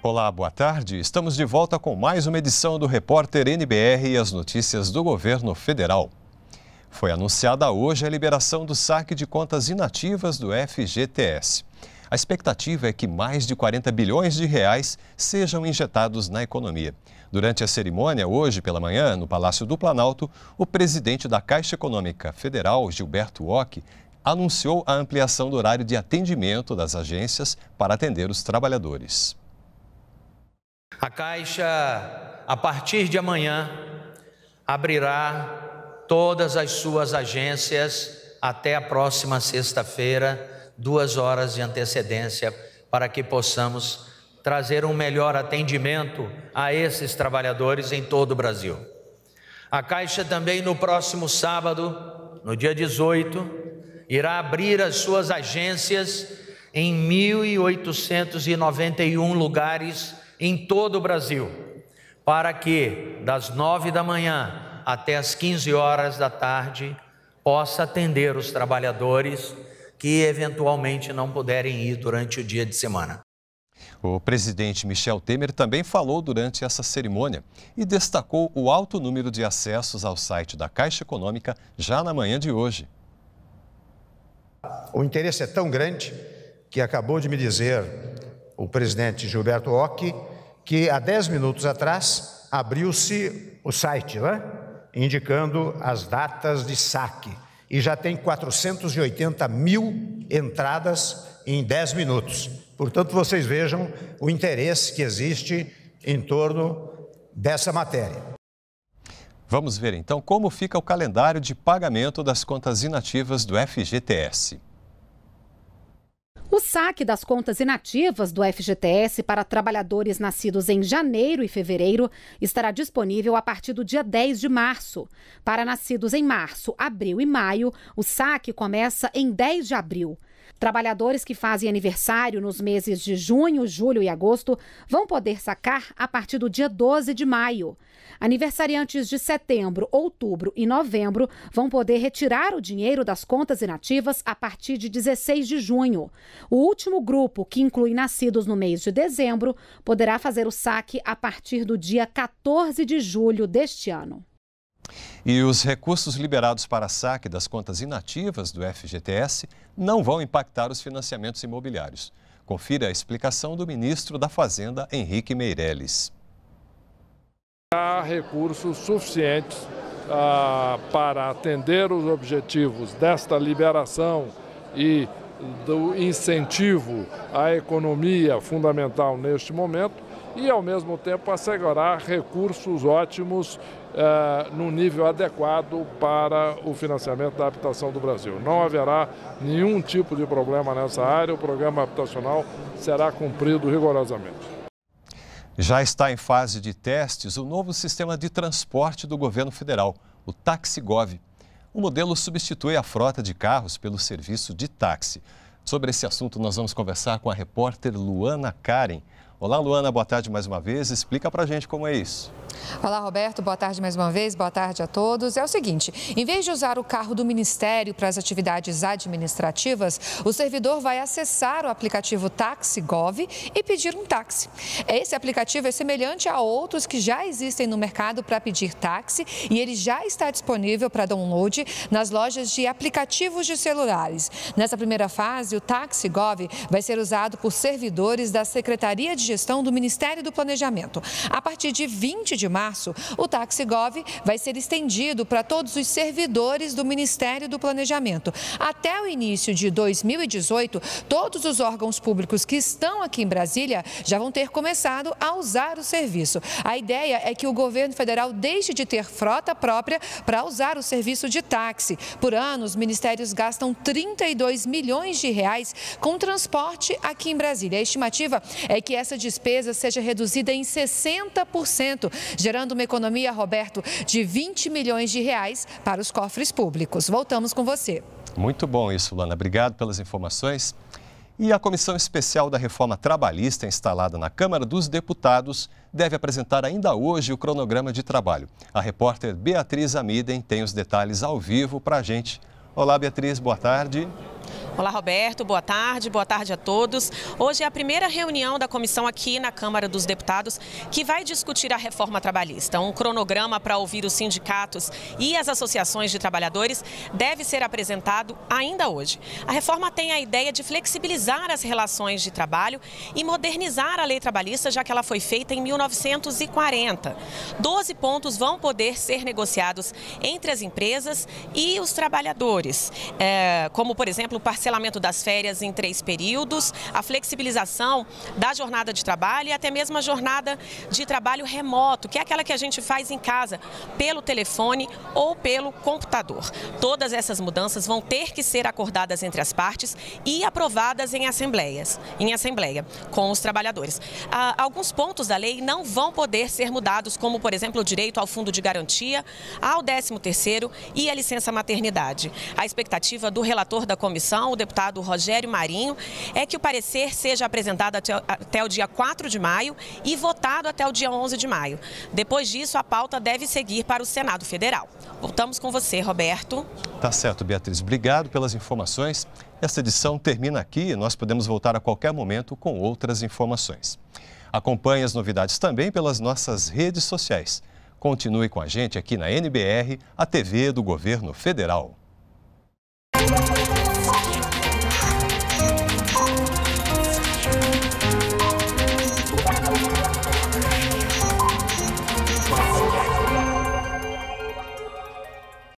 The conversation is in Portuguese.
Olá, boa tarde. Estamos de volta com mais uma edição do Repórter NBR e as notícias do governo federal. Foi anunciada hoje a liberação do saque de contas inativas do FGTS. A expectativa é que mais de 40 bilhões de reais sejam injetados na economia. Durante a cerimônia, hoje pela manhã, no Palácio do Planalto, o presidente da Caixa Econômica Federal, Gilberto Ock, anunciou a ampliação do horário de atendimento das agências para atender os trabalhadores. A Caixa, a partir de amanhã, abrirá todas as suas agências até a próxima sexta-feira, duas horas de antecedência, para que possamos trazer um melhor atendimento a esses trabalhadores em todo o Brasil. A Caixa também no próximo sábado, no dia 18, irá abrir as suas agências em 1.891 lugares em todo o Brasil, para que das nove da manhã até as quinze horas da tarde possa atender os trabalhadores que eventualmente não puderem ir durante o dia de semana. O presidente Michel Temer também falou durante essa cerimônia e destacou o alto número de acessos ao site da Caixa Econômica já na manhã de hoje. O interesse é tão grande que acabou de me dizer o presidente Gilberto Ock, que há 10 minutos atrás abriu-se o site, né? indicando as datas de saque. E já tem 480 mil entradas em 10 minutos. Portanto, vocês vejam o interesse que existe em torno dessa matéria. Vamos ver então como fica o calendário de pagamento das contas inativas do FGTS. O saque das contas inativas do FGTS para trabalhadores nascidos em janeiro e fevereiro estará disponível a partir do dia 10 de março. Para nascidos em março, abril e maio, o saque começa em 10 de abril. Trabalhadores que fazem aniversário nos meses de junho, julho e agosto vão poder sacar a partir do dia 12 de maio. Aniversariantes de setembro, outubro e novembro vão poder retirar o dinheiro das contas inativas a partir de 16 de junho. O último grupo, que inclui nascidos no mês de dezembro, poderá fazer o saque a partir do dia 14 de julho deste ano. E os recursos liberados para saque das contas inativas do FGTS não vão impactar os financiamentos imobiliários. Confira a explicação do ministro da Fazenda, Henrique Meirelles. Há recursos suficientes ah, para atender os objetivos desta liberação e do incentivo à economia fundamental neste momento e, ao mesmo tempo, assegurar recursos ótimos eh, no nível adequado para o financiamento da habitação do Brasil. Não haverá nenhum tipo de problema nessa área, o programa habitacional será cumprido rigorosamente. Já está em fase de testes o novo sistema de transporte do governo federal, o TaxiGov. O modelo substitui a frota de carros pelo serviço de táxi. Sobre esse assunto, nós vamos conversar com a repórter Luana Karen. Olá, Luana, boa tarde mais uma vez. Explica pra gente como é isso. Olá, Roberto, boa tarde mais uma vez, boa tarde a todos. É o seguinte: em vez de usar o carro do Ministério para as atividades administrativas, o servidor vai acessar o aplicativo TaxiGov e pedir um táxi. Esse aplicativo é semelhante a outros que já existem no mercado para pedir táxi e ele já está disponível para download nas lojas de aplicativos de celulares. Nessa primeira fase, o TaxiGov vai ser usado por servidores da Secretaria de gestão do Ministério do Planejamento. A partir de 20 de março, o TaxiGov vai ser estendido para todos os servidores do Ministério do Planejamento. Até o início de 2018, todos os órgãos públicos que estão aqui em Brasília já vão ter começado a usar o serviço. A ideia é que o governo federal deixe de ter frota própria para usar o serviço de táxi. Por ano, os ministérios gastam 32 milhões de reais com transporte aqui em Brasília. A estimativa é que essa despesa seja reduzida em 60%, gerando uma economia, Roberto, de 20 milhões de reais para os cofres públicos. Voltamos com você. Muito bom isso, Lana. Obrigado pelas informações. E a Comissão Especial da Reforma Trabalhista, instalada na Câmara dos Deputados, deve apresentar ainda hoje o cronograma de trabalho. A repórter Beatriz Amiden tem os detalhes ao vivo para a gente. Olá, Beatriz, boa tarde. Olá, Roberto. Boa tarde. Boa tarde a todos. Hoje é a primeira reunião da comissão aqui na Câmara dos Deputados que vai discutir a reforma trabalhista. Um cronograma para ouvir os sindicatos e as associações de trabalhadores deve ser apresentado ainda hoje. A reforma tem a ideia de flexibilizar as relações de trabalho e modernizar a lei trabalhista, já que ela foi feita em 1940. Doze pontos vão poder ser negociados entre as empresas e os trabalhadores, é, como, por exemplo, o parcelamento parcelamento das férias em três períodos, a flexibilização da jornada de trabalho e até mesmo a jornada de trabalho remoto, que é aquela que a gente faz em casa, pelo telefone ou pelo computador. Todas essas mudanças vão ter que ser acordadas entre as partes e aprovadas em assembleias, em assembleia com os trabalhadores. Ah, alguns pontos da lei não vão poder ser mudados, como por exemplo o direito ao fundo de garantia, ao 13º e a licença maternidade. A expectativa do relator da comissão, deputado Rogério Marinho é que o parecer seja apresentado até, até o dia 4 de maio e votado até o dia 11 de maio. Depois disso, a pauta deve seguir para o Senado Federal. Voltamos com você, Roberto. Tá certo, Beatriz. Obrigado pelas informações. Esta edição termina aqui e nós podemos voltar a qualquer momento com outras informações. Acompanhe as novidades também pelas nossas redes sociais. Continue com a gente aqui na NBR, a TV do Governo Federal.